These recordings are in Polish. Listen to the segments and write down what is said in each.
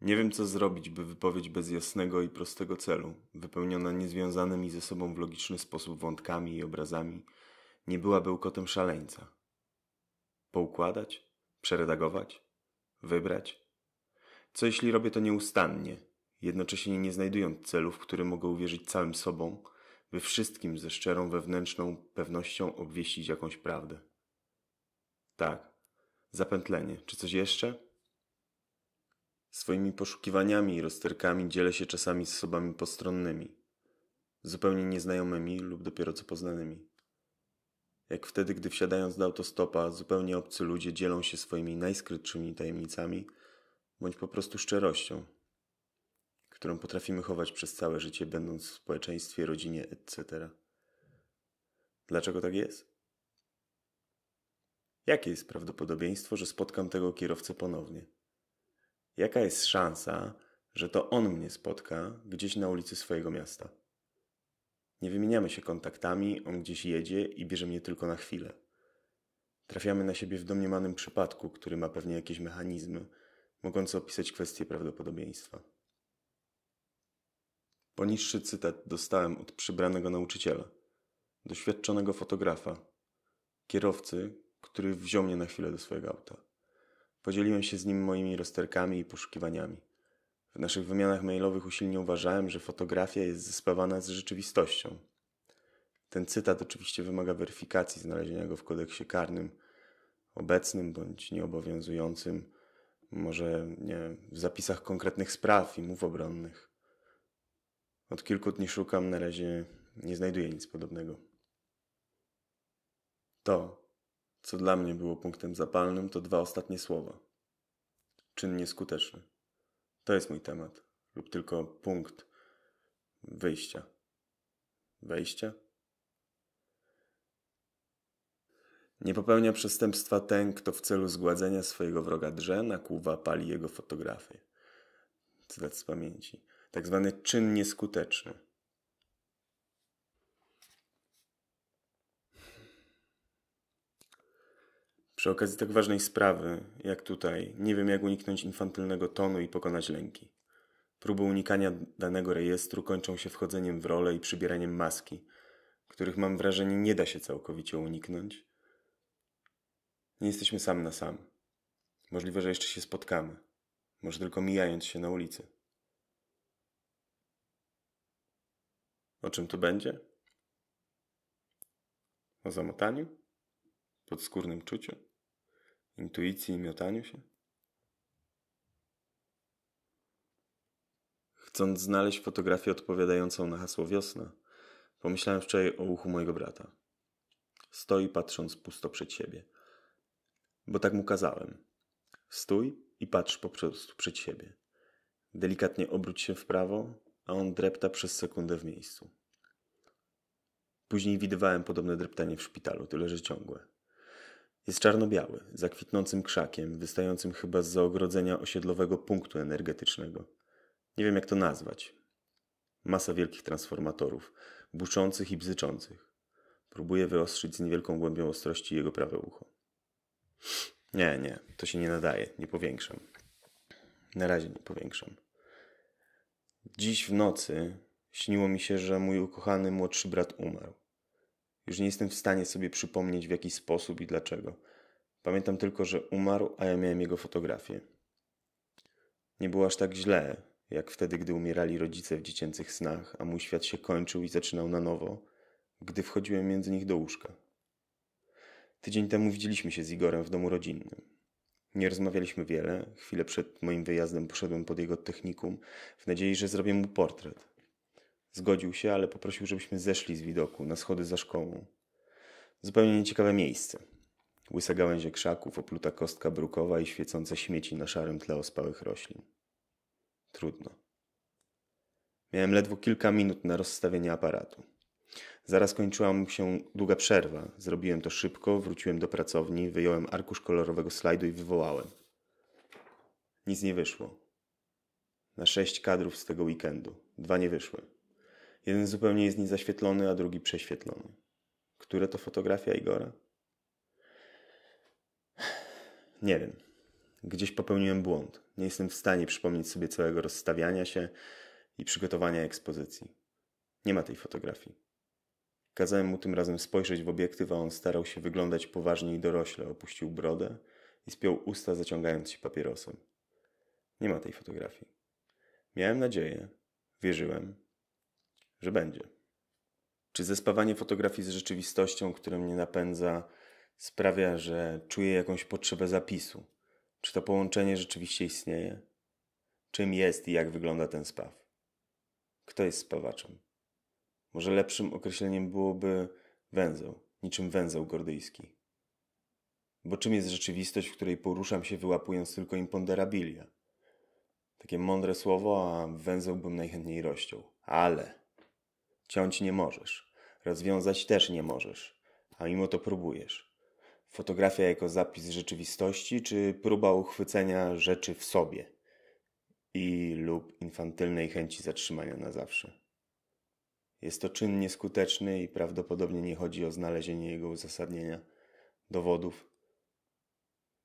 Nie wiem, co zrobić, by wypowiedź bez jasnego i prostego celu, wypełniona niezwiązanymi ze sobą w logiczny sposób wątkami i obrazami, nie była bełkotem szaleńca. Poukładać? Przeredagować? Wybrać? Co jeśli robię to nieustannie, jednocześnie nie znajdując celu, w którym mogę uwierzyć całym sobą, by wszystkim ze szczerą wewnętrzną pewnością obwieścić jakąś prawdę? Tak. Zapętlenie. Czy coś jeszcze? Swoimi poszukiwaniami i rozterkami dzielę się czasami z osobami postronnymi, zupełnie nieznajomymi lub dopiero co poznanymi. Jak wtedy, gdy wsiadając do autostopa, zupełnie obcy ludzie dzielą się swoimi najskrytszymi tajemnicami, bądź po prostu szczerością, którą potrafimy chować przez całe życie, będąc w społeczeństwie, rodzinie, etc. Dlaczego tak jest? Jakie jest prawdopodobieństwo, że spotkam tego kierowcę ponownie? jaka jest szansa, że to on mnie spotka gdzieś na ulicy swojego miasta. Nie wymieniamy się kontaktami, on gdzieś jedzie i bierze mnie tylko na chwilę. Trafiamy na siebie w domniemanym przypadku, który ma pewnie jakieś mechanizmy, mogące opisać kwestię prawdopodobieństwa. Poniższy cytat dostałem od przybranego nauczyciela, doświadczonego fotografa, kierowcy, który wziął mnie na chwilę do swojego auta. Podzieliłem się z nim moimi rozterkami i poszukiwaniami. W naszych wymianach mailowych usilnie uważałem, że fotografia jest zespawana z rzeczywistością. Ten cytat oczywiście wymaga weryfikacji znalezienia go w kodeksie karnym, obecnym bądź nieobowiązującym, może nie, w zapisach konkretnych spraw i mów obronnych. Od kilku dni szukam, na razie nie znajduję nic podobnego. To, co dla mnie było punktem zapalnym, to dwa ostatnie słowa. Czyn nieskuteczny. To jest mój temat, lub tylko punkt wyjścia. Wejścia? Nie popełnia przestępstwa ten, kto w celu zgładzenia swojego wroga drze, nakuwa, pali jego fotografię. Cytat z pamięci. Tak zwany czyn nieskuteczny. Przy okazji tak ważnej sprawy, jak tutaj, nie wiem jak uniknąć infantylnego tonu i pokonać lęki. Próby unikania danego rejestru kończą się wchodzeniem w rolę i przybieraniem maski, których mam wrażenie nie da się całkowicie uniknąć. Nie jesteśmy sam na sam. Możliwe, że jeszcze się spotkamy. Może tylko mijając się na ulicy. O czym to będzie? O zamotaniu? Podskórnym czuciu? intuicji i miotaniu się? Chcąc znaleźć fotografię odpowiadającą na hasło wiosna, pomyślałem wczoraj o uchu mojego brata. Stoi patrząc pusto przed siebie. Bo tak mu kazałem. Stój i patrz po prostu przed siebie. Delikatnie obróć się w prawo, a on drepta przez sekundę w miejscu. Później widywałem podobne dreptanie w szpitalu, tyle że ciągłe. Jest czarno-biały, zakwitnącym krzakiem, wystającym chyba z ogrodzenia osiedlowego punktu energetycznego. Nie wiem jak to nazwać. Masa wielkich transformatorów, buczących i bzyczących. Próbuję wyostrzyć z niewielką głębią ostrości jego prawe ucho. Nie, nie, to się nie nadaje, nie powiększam. Na razie nie powiększam. Dziś w nocy śniło mi się, że mój ukochany młodszy brat umarł. Już nie jestem w stanie sobie przypomnieć w jaki sposób i dlaczego. Pamiętam tylko, że umarł, a ja miałem jego fotografię. Nie było aż tak źle, jak wtedy, gdy umierali rodzice w dziecięcych snach, a mój świat się kończył i zaczynał na nowo, gdy wchodziłem między nich do łóżka. Tydzień temu widzieliśmy się z Igorem w domu rodzinnym. Nie rozmawialiśmy wiele. Chwilę przed moim wyjazdem poszedłem pod jego technikum w nadziei, że zrobię mu portret. Zgodził się, ale poprosił, żebyśmy zeszli z widoku na schody za szkołą. Zupełnie nieciekawe miejsce. Łysa gałęzie krzaków, opluta kostka brukowa i świecące śmieci na szarym tle ospałych roślin. Trudno. Miałem ledwo kilka minut na rozstawienie aparatu. Zaraz kończyła mu się długa przerwa. Zrobiłem to szybko, wróciłem do pracowni, wyjąłem arkusz kolorowego slajdu i wywołałem. Nic nie wyszło. Na sześć kadrów z tego weekendu. Dwa nie wyszły. Jeden zupełnie jest niezaświetlony, a drugi prześwietlony. Które to fotografia Igora? Nie wiem. Gdzieś popełniłem błąd. Nie jestem w stanie przypomnieć sobie całego rozstawiania się i przygotowania ekspozycji. Nie ma tej fotografii. Kazałem mu tym razem spojrzeć w obiektyw, a on starał się wyglądać poważnie i dorośle. Opuścił brodę i spiął usta, zaciągając się papierosem. Nie ma tej fotografii. Miałem nadzieję, wierzyłem, że będzie. Czy zespawanie fotografii z rzeczywistością, które mnie napędza, sprawia, że czuję jakąś potrzebę zapisu? Czy to połączenie rzeczywiście istnieje? Czym jest i jak wygląda ten spaw? Kto jest spawaczem? Może lepszym określeniem byłoby węzeł, niczym węzeł gordyjski. Bo czym jest rzeczywistość, w której poruszam się wyłapując tylko imponderabilia? Takie mądre słowo, a węzeł bym najchętniej rościł. Ale... Ciąć nie możesz. Rozwiązać też nie możesz. A mimo to próbujesz. Fotografia jako zapis rzeczywistości, czy próba uchwycenia rzeczy w sobie i lub infantylnej chęci zatrzymania na zawsze. Jest to czyn nieskuteczny i prawdopodobnie nie chodzi o znalezienie jego uzasadnienia, dowodów,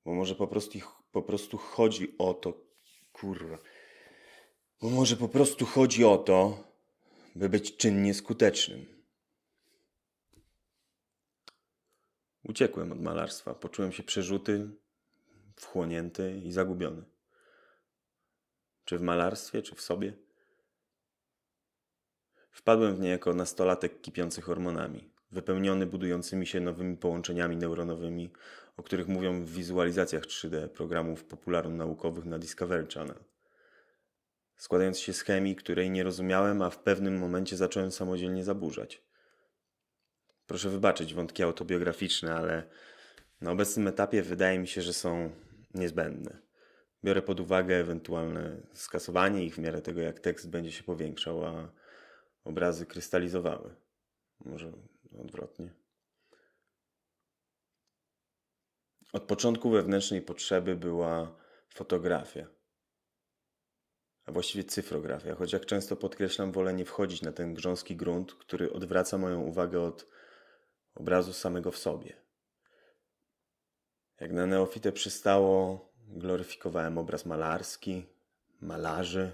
bo może po prostu, po prostu chodzi o to, kurwa, bo może po prostu chodzi o to, by być czynnie skutecznym. Uciekłem od malarstwa, poczułem się przerzuty, wchłonięty i zagubiony. Czy w malarstwie, czy w sobie? Wpadłem w niejako nastolatek kipiący hormonami, wypełniony budującymi się nowymi połączeniami neuronowymi, o których mówią w wizualizacjach 3D programów popularno-naukowych na Discovery Channel składając się z chemii, której nie rozumiałem, a w pewnym momencie zacząłem samodzielnie zaburzać. Proszę wybaczyć wątki autobiograficzne, ale na obecnym etapie wydaje mi się, że są niezbędne. Biorę pod uwagę ewentualne skasowanie ich w miarę tego, jak tekst będzie się powiększał, a obrazy krystalizowały. Może odwrotnie. Od początku wewnętrznej potrzeby była fotografia a właściwie cyfrografia, choć jak często podkreślam, wolę nie wchodzić na ten grząski grunt, który odwraca moją uwagę od obrazu samego w sobie. Jak na neofitę przystało, gloryfikowałem obraz malarski, malarzy,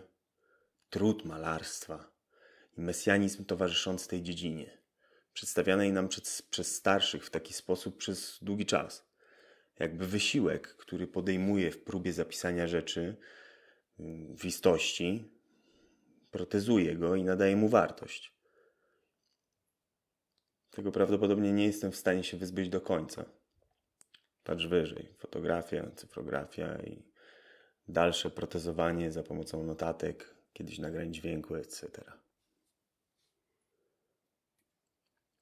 trud malarstwa i mesjanizm towarzyszący tej dziedzinie, przedstawianej nam przez, przez starszych w taki sposób przez długi czas. Jakby wysiłek, który podejmuje w próbie zapisania rzeczy, w istości protezuje go i nadaje mu wartość. Tego prawdopodobnie nie jestem w stanie się wyzbyć do końca. Patrz wyżej. Fotografia, cyfrografia i dalsze protezowanie za pomocą notatek, kiedyś nagrań dźwięku, etc.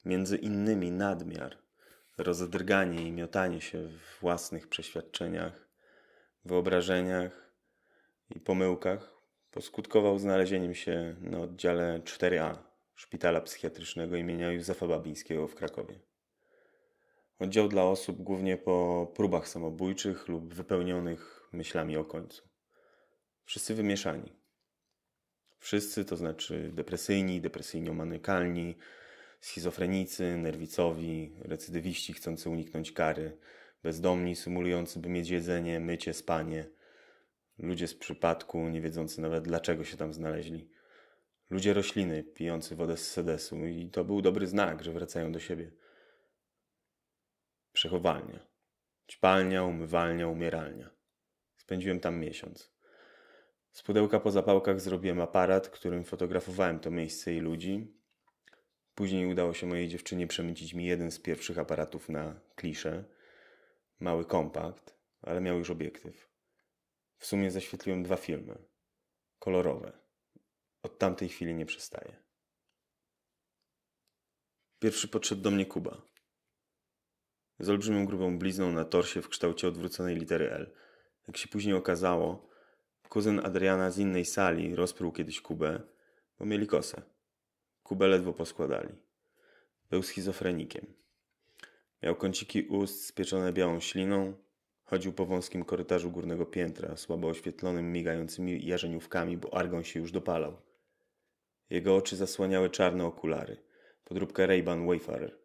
Między innymi nadmiar, rozdrganie i miotanie się w własnych przeświadczeniach, wyobrażeniach i pomyłkach poskutkował znalezieniem się na oddziale 4A Szpitala Psychiatrycznego imienia Józefa Babińskiego w Krakowie. Oddział dla osób głównie po próbach samobójczych lub wypełnionych myślami o końcu. Wszyscy wymieszani. Wszyscy, to znaczy depresyjni, depresyjno-manykalni, schizofrenicy, nerwicowi, recydywiści chcący uniknąć kary, bezdomni symulujący, by mieć jedzenie, mycie, spanie – Ludzie z przypadku, nie wiedzący nawet dlaczego się tam znaleźli. Ludzie rośliny, pijący wodę z sedesu i to był dobry znak, że wracają do siebie. Przechowalnia. Ćpalnia, umywalnia, umieralnia. Spędziłem tam miesiąc. Z pudełka po zapałkach zrobiłem aparat, którym fotografowałem to miejsce i ludzi. Później udało się mojej dziewczynie przemycić mi jeden z pierwszych aparatów na kliszę. Mały kompakt, ale miał już obiektyw. W sumie zaświetliłem dwa filmy. Kolorowe. Od tamtej chwili nie przestaje. Pierwszy podszedł do mnie Kuba. Z olbrzymią grubą blizną na torsie w kształcie odwróconej litery L. Jak się później okazało, kuzyn Adriana z innej sali rozprył kiedyś Kubę, bo mieli kosę. Kubę ledwo poskładali. Był schizofrenikiem. Miał kąciki ust spieczone białą śliną, Chodził po wąskim korytarzu górnego piętra, słabo oświetlonym migającymi jarzeniówkami, bo argon się już dopalał. Jego oczy zasłaniały czarne okulary, podróbkę Ray-Ban Wayfarer,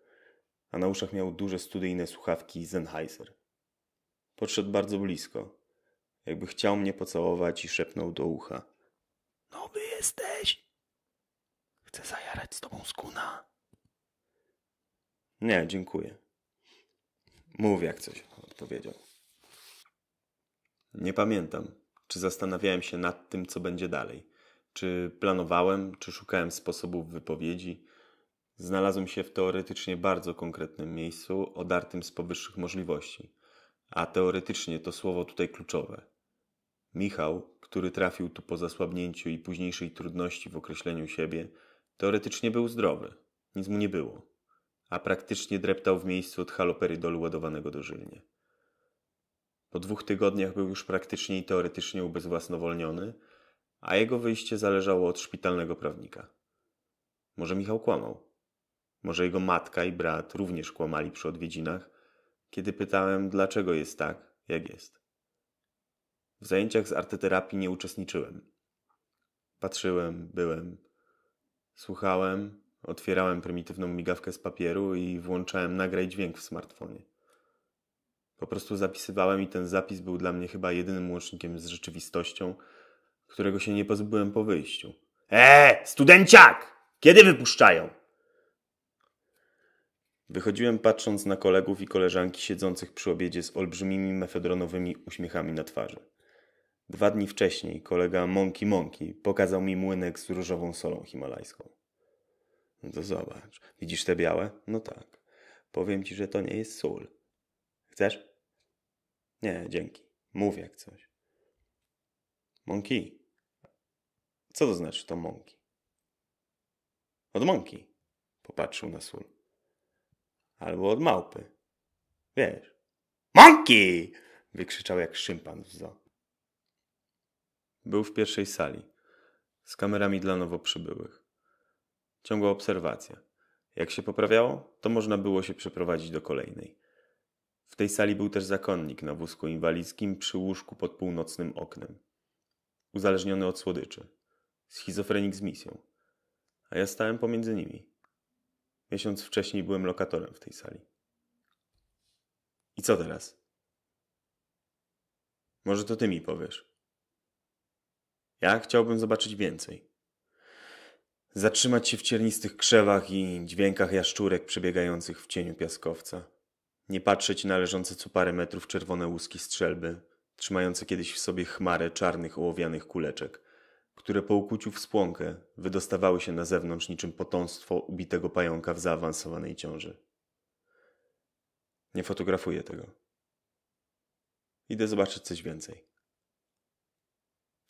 a na uszach miał duże studyjne słuchawki Sennheiser. Podszedł bardzo blisko, jakby chciał mnie pocałować i szepnął do ucha. Nowy jesteś! Chcę zajarać z tobą skuna. Nie, dziękuję. Mów jak coś, odpowiedział. Nie pamiętam, czy zastanawiałem się nad tym, co będzie dalej. Czy planowałem, czy szukałem sposobów wypowiedzi. Znalazłem się w teoretycznie bardzo konkretnym miejscu, odartym z powyższych możliwości. A teoretycznie to słowo tutaj kluczowe. Michał, który trafił tu po zasłabnięciu i późniejszej trudności w określeniu siebie, teoretycznie był zdrowy. Nic mu nie było. A praktycznie dreptał w miejscu od halopery do ładowanego dożylnie. Po dwóch tygodniach był już praktycznie i teoretycznie ubezwłasnowolniony, a jego wyjście zależało od szpitalnego prawnika. Może Michał kłamał. Może jego matka i brat również kłamali przy odwiedzinach, kiedy pytałem, dlaczego jest tak, jak jest. W zajęciach z arteterapii nie uczestniczyłem. Patrzyłem, byłem, słuchałem, otwierałem prymitywną migawkę z papieru i włączałem nagraj dźwięk w smartfonie. Po prostu zapisywałem i ten zapis był dla mnie chyba jedynym łącznikiem z rzeczywistością, którego się nie pozbyłem po wyjściu. Eee, studenciak! Kiedy wypuszczają? Wychodziłem patrząc na kolegów i koleżanki siedzących przy obiedzie z olbrzymimi mefedronowymi uśmiechami na twarzy. Dwa dni wcześniej kolega Monki Monki pokazał mi młynek z różową solą himalajską. No to zobacz, widzisz te białe? No tak. Powiem ci, że to nie jest sól. Chcesz? Nie, dzięki. Mów jak coś. Monkey. Co to znaczy to monkey? Od mąki. Popatrzył na sól. Albo od małpy. Wiesz. Monkey! Wykrzyczał jak szympan w zoo. Był w pierwszej sali. Z kamerami dla nowo przybyłych. Ciągła obserwacja. Jak się poprawiało, to można było się przeprowadzić do kolejnej. W tej sali był też zakonnik na wózku inwalidzkim przy łóżku pod północnym oknem. Uzależniony od słodyczy. Schizofrenik z misją. A ja stałem pomiędzy nimi. Miesiąc wcześniej byłem lokatorem w tej sali. I co teraz? Może to ty mi powiesz. Ja chciałbym zobaczyć więcej. Zatrzymać się w ciernistych krzewach i dźwiękach jaszczurek przebiegających w cieniu piaskowca nie patrzeć na leżące co parę metrów czerwone łuski strzelby, trzymające kiedyś w sobie chmarę czarnych ołowianych kuleczek, które po ukuciu w spłonkę wydostawały się na zewnątrz niczym potomstwo ubitego pająka w zaawansowanej ciąży. Nie fotografuję tego. Idę zobaczyć coś więcej.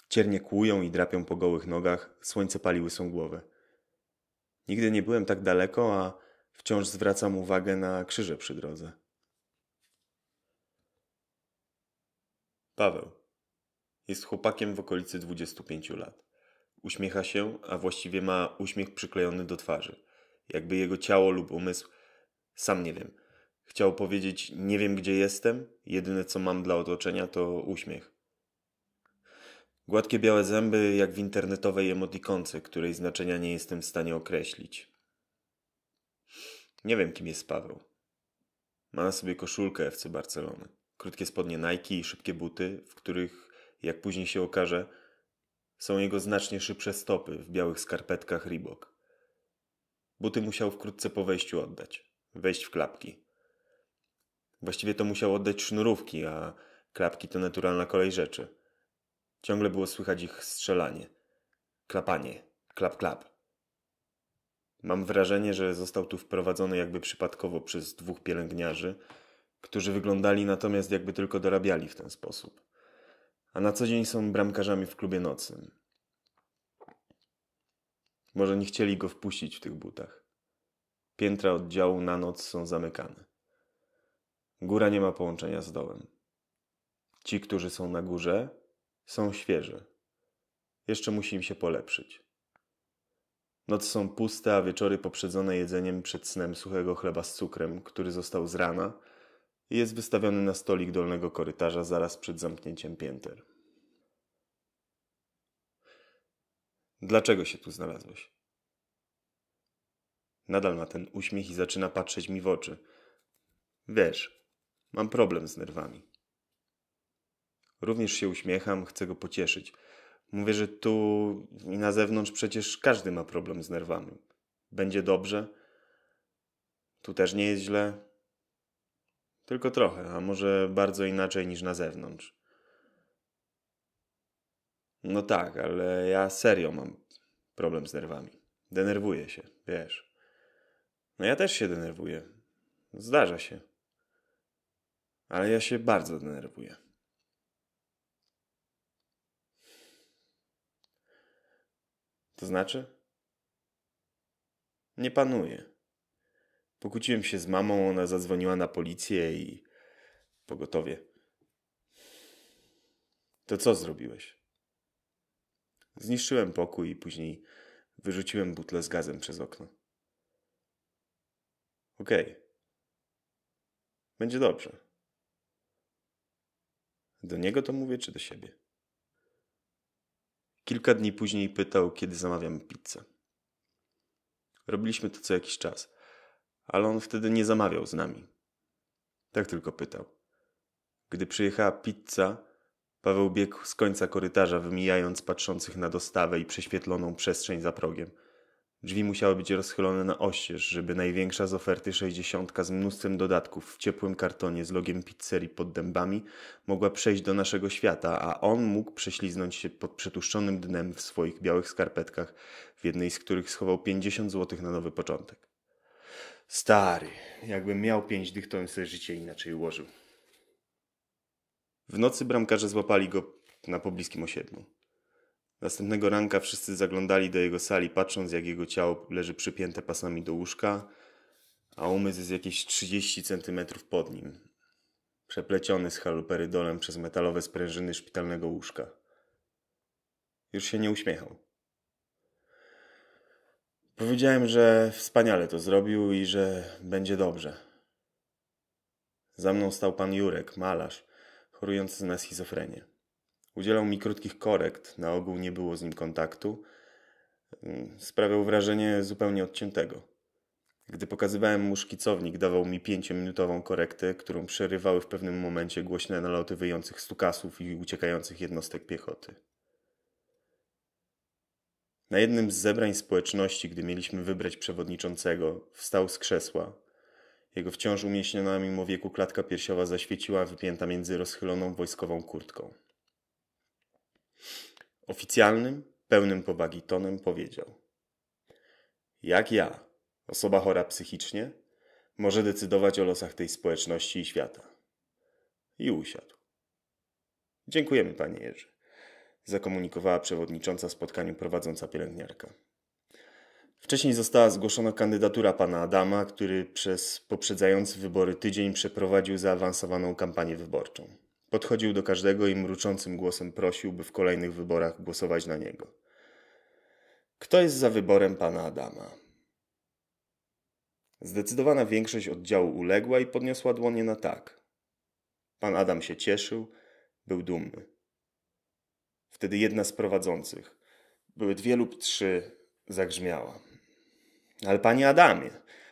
Ciernie kłują i drapią po gołych nogach, słońce paliły są głowę. Nigdy nie byłem tak daleko, a wciąż zwracam uwagę na krzyże przy drodze. Paweł. Jest chłopakiem w okolicy 25 lat. Uśmiecha się, a właściwie ma uśmiech przyklejony do twarzy. Jakby jego ciało lub umysł, sam nie wiem, chciał powiedzieć: Nie wiem, gdzie jestem, jedyne co mam dla otoczenia to uśmiech. Gładkie białe zęby, jak w internetowej emotikonce, której znaczenia nie jestem w stanie określić. Nie wiem, kim jest Paweł. Ma na sobie koszulkę FC Barcelony krótkie spodnie Nike i szybkie buty, w których, jak później się okaże, są jego znacznie szybsze stopy w białych skarpetkach Reebok. Buty musiał wkrótce po wejściu oddać, wejść w klapki. Właściwie to musiał oddać sznurówki, a klapki to naturalna kolej rzeczy. Ciągle było słychać ich strzelanie, klapanie, klap klap. Mam wrażenie, że został tu wprowadzony jakby przypadkowo przez dwóch pielęgniarzy – którzy wyglądali natomiast jakby tylko dorabiali w ten sposób. A na co dzień są bramkarzami w klubie nocnym. Może nie chcieli go wpuścić w tych butach. Piętra oddziału na noc są zamykane. Góra nie ma połączenia z dołem. Ci, którzy są na górze, są świeży. Jeszcze musi im się polepszyć. Noc są puste, a wieczory poprzedzone jedzeniem przed snem suchego chleba z cukrem, który został z rana – i jest wystawiony na stolik dolnego korytarza zaraz przed zamknięciem pięter. Dlaczego się tu znalazłeś? Nadal ma ten uśmiech i zaczyna patrzeć mi w oczy. Wiesz, mam problem z nerwami. Również się uśmiecham, chcę go pocieszyć. Mówię, że tu i na zewnątrz przecież każdy ma problem z nerwami. Będzie dobrze. Tu też nie jest źle. Tylko trochę, a może bardzo inaczej niż na zewnątrz. No tak, ale ja serio mam problem z nerwami. Denerwuję się, wiesz. No ja też się denerwuję. Zdarza się. Ale ja się bardzo denerwuję. To znaczy? Nie panuję. Pokłóciłem się z mamą, ona zadzwoniła na policję i pogotowie. To co zrobiłeś? Zniszczyłem pokój i później wyrzuciłem butlę z gazem przez okno. Okej. Okay. Będzie dobrze. Do niego to mówię, czy do siebie? Kilka dni później pytał, kiedy zamawiam pizzę. Robiliśmy to co jakiś czas ale on wtedy nie zamawiał z nami. Tak tylko pytał. Gdy przyjechała pizza, Paweł biegł z końca korytarza, wymijając patrzących na dostawę i prześwietloną przestrzeń za progiem. Drzwi musiały być rozchylone na oścież, żeby największa z oferty sześćdziesiątka z mnóstwem dodatków w ciepłym kartonie z logiem pizzerii pod dębami mogła przejść do naszego świata, a on mógł prześliznąć się pod przetuszczonym dnem w swoich białych skarpetkach, w jednej z których schował pięćdziesiąt złotych na nowy początek. Stary, jakbym miał pięć dych, to bym sobie życie inaczej ułożył. W nocy bramkarze złapali go na pobliskim osiedlu. Następnego ranka wszyscy zaglądali do jego sali, patrząc jak jego ciało leży przypięte pasami do łóżka, a umysł jest jakieś 30 centymetrów pod nim, przepleciony z haluperydolem przez metalowe sprężyny szpitalnego łóżka. Już się nie uśmiechał. Powiedziałem, że wspaniale to zrobił i że będzie dobrze. Za mną stał pan Jurek, malarz, chorujący na schizofrenię. Udzielał mi krótkich korekt, na ogół nie było z nim kontaktu. Mm, sprawiał wrażenie zupełnie odciętego. Gdy pokazywałem mu szkicownik, dawał mi pięciominutową korektę, którą przerywały w pewnym momencie głośne naloty wyjących stukasów i uciekających jednostek piechoty. Na jednym z zebrań społeczności, gdy mieliśmy wybrać przewodniczącego, wstał z krzesła. Jego wciąż umieśniona mimo wieku klatka piersiowa zaświeciła wypięta między rozchyloną wojskową kurtką. Oficjalnym, pełnym powagi tonem powiedział: Jak ja, osoba chora psychicznie, może decydować o losach tej społeczności i świata? I usiadł. Dziękujemy, panie Jerzy zakomunikowała przewodnicząca spotkaniu prowadząca pielęgniarka. Wcześniej została zgłoszona kandydatura pana Adama, który przez poprzedzający wybory tydzień przeprowadził zaawansowaną kampanię wyborczą. Podchodził do każdego i mruczącym głosem prosił, by w kolejnych wyborach głosować na niego. Kto jest za wyborem pana Adama? Zdecydowana większość oddziału uległa i podniosła dłonie na tak. Pan Adam się cieszył, był dumny. Wtedy jedna z prowadzących, były dwie lub trzy, zagrzmiała. Ale panie Adamie,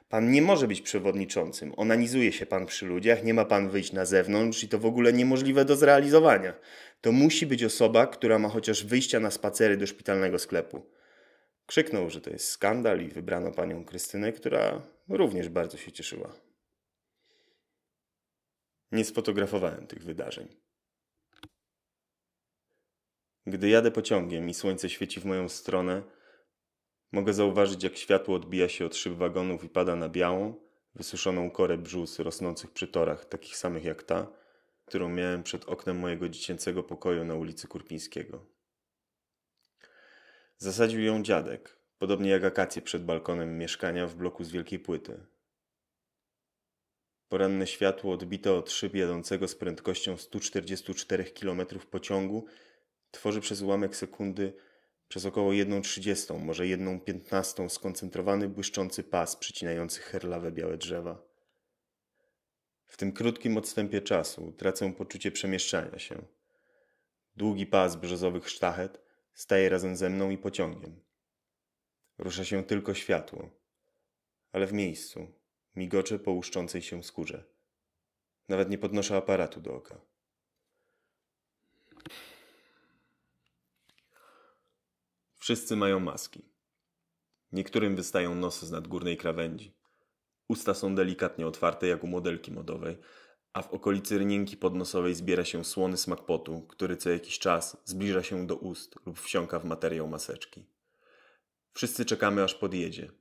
pan nie może być przewodniczącym. Onanizuje się pan przy ludziach, nie ma pan wyjść na zewnątrz i to w ogóle niemożliwe do zrealizowania. To musi być osoba, która ma chociaż wyjścia na spacery do szpitalnego sklepu. Krzyknął, że to jest skandal i wybrano panią Krystynę, która również bardzo się cieszyła. Nie sfotografowałem tych wydarzeń. Gdy jadę pociągiem i słońce świeci w moją stronę, mogę zauważyć, jak światło odbija się od szyb wagonów i pada na białą, wysuszoną korę brzus rosnących przy torach, takich samych jak ta, którą miałem przed oknem mojego dziecięcego pokoju na ulicy Kurpińskiego. Zasadził ją dziadek, podobnie jak akacje przed balkonem mieszkania w bloku z wielkiej płyty. Poranne światło odbite od szyb jadącego z prędkością 144 km pociągu tworzy przez ułamek sekundy przez około 1,30, może 1,15 skoncentrowany błyszczący pas przycinający herlawe białe drzewa. W tym krótkim odstępie czasu tracę poczucie przemieszczania się. Długi pas brzozowych sztachet staje razem ze mną i pociągiem. Rusza się tylko światło, ale w miejscu, migocze po łuszczącej się skórze. Nawet nie podnoszę aparatu do oka. Wszyscy mają maski. Niektórym wystają nosy z nadgórnej krawędzi. Usta są delikatnie otwarte jak u modelki modowej, a w okolicy rynienki podnosowej zbiera się słony smak potu, który co jakiś czas zbliża się do ust lub wsiąka w materiał maseczki. Wszyscy czekamy aż podjedzie.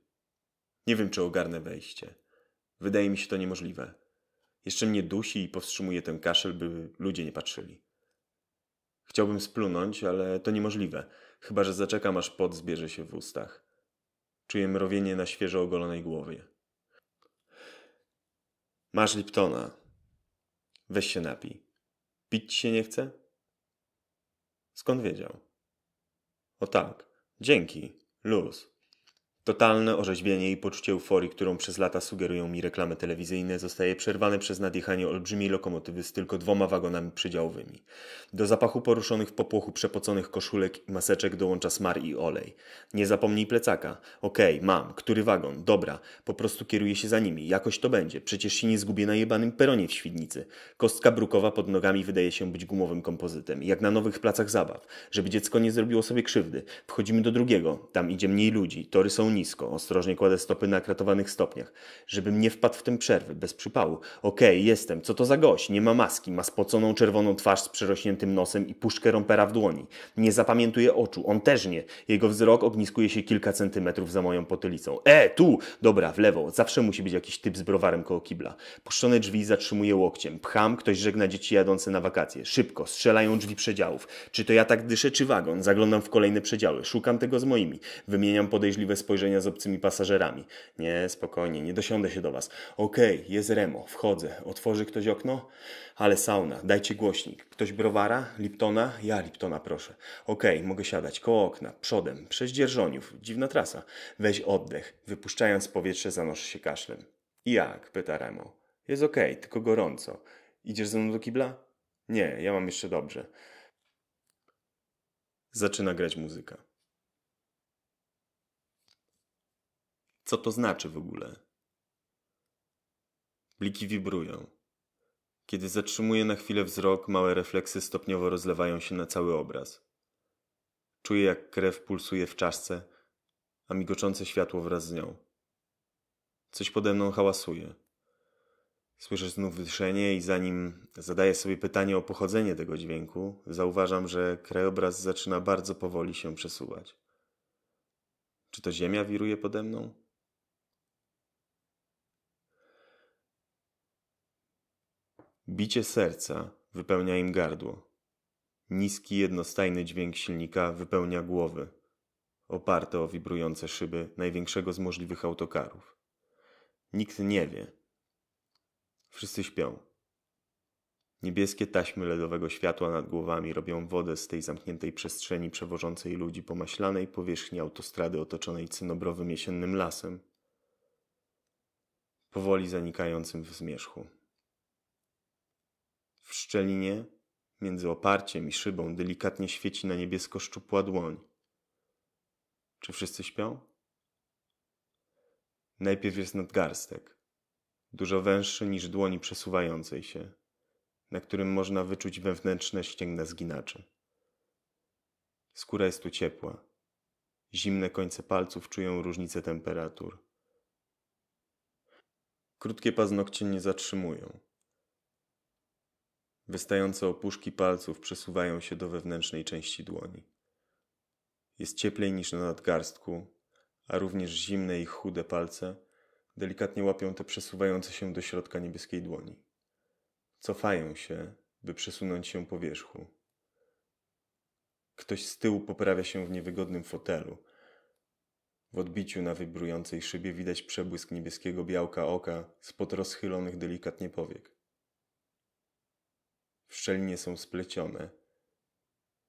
Nie wiem, czy ogarnę wejście. Wydaje mi się to niemożliwe. Jeszcze mnie dusi i powstrzymuje ten kaszel, by ludzie nie patrzyli. Chciałbym splunąć, ale to niemożliwe – chyba że zaczekam aż pot zbierze się w ustach. Czuję mrowienie na świeżo ogolonej głowie. Masz Liptona. Weź się napij. Pić się nie chce? Skąd wiedział? O tak. Dzięki. Luz. Totalne orzeźwienie i poczucie euforii, którą przez lata sugerują mi reklamy telewizyjne, zostaje przerwane przez nadjechanie olbrzymiej lokomotywy z tylko dwoma wagonami przydziałowymi. Do zapachu poruszonych w popłochu przepoconych koszulek i maseczek dołącza smar i olej. Nie zapomnij plecaka. Okej, okay, mam. Który wagon? Dobra. Po prostu kieruję się za nimi. Jakoś to będzie. Przecież się nie zgubię na jebanym peronie w Świdnicy. Kostka brukowa pod nogami wydaje się być gumowym kompozytem. Jak na nowych placach zabaw. Żeby dziecko nie zrobiło sobie krzywdy. Wchodzimy do drugiego. Tam idzie mniej ludzi. Tory są nisko, ostrożnie kładę stopy na kratowanych stopniach, żebym nie wpadł w tym przerwy, bez przypału. Okej, okay, jestem, co to za gość? Nie ma maski, ma spoconą czerwoną twarz z przerośniętym nosem i puszkę rompera w dłoni. Nie zapamiętuje oczu, on też nie. Jego wzrok ogniskuje się kilka centymetrów za moją potylicą. E, tu! Dobra, w lewo. Zawsze musi być jakiś typ z browarem koło kibla. Puszczone drzwi zatrzymuję łokciem. Pcham, ktoś żegna dzieci jadące na wakacje. Szybko, strzelają drzwi przedziałów. Czy to ja tak dyszę, czy wagon? Zaglądam w kolejne przedziały. Szukam tego z moimi. Wymieniam podejrzliwe spojrzenia zderzenia z obcymi pasażerami. Nie, spokojnie, nie dosiądę się do was. Okej, okay, jest remo, wchodzę. Otworzy ktoś okno? Ale sauna, dajcie głośnik. Ktoś browara? Liptona? Ja Liptona proszę. Okej, okay, mogę siadać koło okna, przodem, przez dzierżoniów. Dziwna trasa. Weź oddech. Wypuszczając powietrze zanoszę się kaszlem. Jak? pyta Remo. Jest okej, okay, tylko gorąco. Idziesz ze mną do kibla? Nie, ja mam jeszcze dobrze. Zaczyna grać muzyka. Co to znaczy w ogóle? Bliki wibrują. Kiedy zatrzymuję na chwilę wzrok, małe refleksy stopniowo rozlewają się na cały obraz. Czuję, jak krew pulsuje w czaszce, a migoczące światło wraz z nią. Coś pode mną hałasuje. Słyszę znów dyszenie i zanim zadaję sobie pytanie o pochodzenie tego dźwięku, zauważam, że krajobraz zaczyna bardzo powoli się przesuwać. Czy to ziemia wiruje pode mną? Bicie serca wypełnia im gardło. Niski, jednostajny dźwięk silnika wypełnia głowy, oparte o wibrujące szyby największego z możliwych autokarów. Nikt nie wie. Wszyscy śpią. Niebieskie taśmy ledowego światła nad głowami robią wodę z tej zamkniętej przestrzeni przewożącej ludzi po maślanej powierzchni autostrady otoczonej cynobrowym jesiennym lasem, powoli zanikającym w zmierzchu. W szczelinie, między oparciem i szybą, delikatnie świeci na niebiesko szczupła dłoń. Czy wszyscy śpią? Najpierw jest nadgarstek, dużo węższy niż dłoni przesuwającej się, na którym można wyczuć wewnętrzne ścięgna zginaczy. Skóra jest tu ciepła. Zimne końce palców czują różnicę temperatur. Krótkie paznokcie nie zatrzymują. Wystające opuszki palców przesuwają się do wewnętrznej części dłoni. Jest cieplej niż na nadgarstku, a również zimne i chude palce delikatnie łapią te przesuwające się do środka niebieskiej dłoni. Cofają się, by przesunąć się po wierzchu. Ktoś z tyłu poprawia się w niewygodnym fotelu. W odbiciu na wybrującej szybie widać przebłysk niebieskiego białka oka spod rozchylonych delikatnie powiek. W szczelinie są splecione,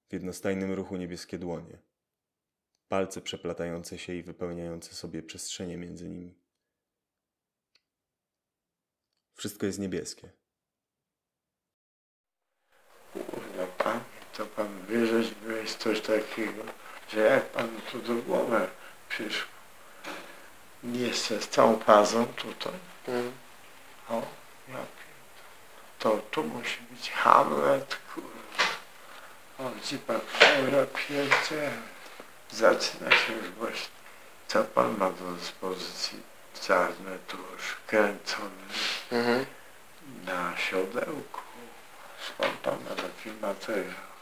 w jednostajnym ruchu niebieskie dłonie, palce przeplatające się i wypełniające sobie przestrzenie między nimi. Wszystko jest niebieskie. No panie, to pan wierzyć byłeś coś takiego, że jak pan tu do głowy przyszło. Nie z całą pazą tutaj. Mm to musi być Hamlet, kurwa. Widzi pan, Europejcie, zaczyna się już właśnie. Co pan ma do dyspozycji? Czarny tusz, już mhm. na siodełku. Skąd pan ma taki materiał?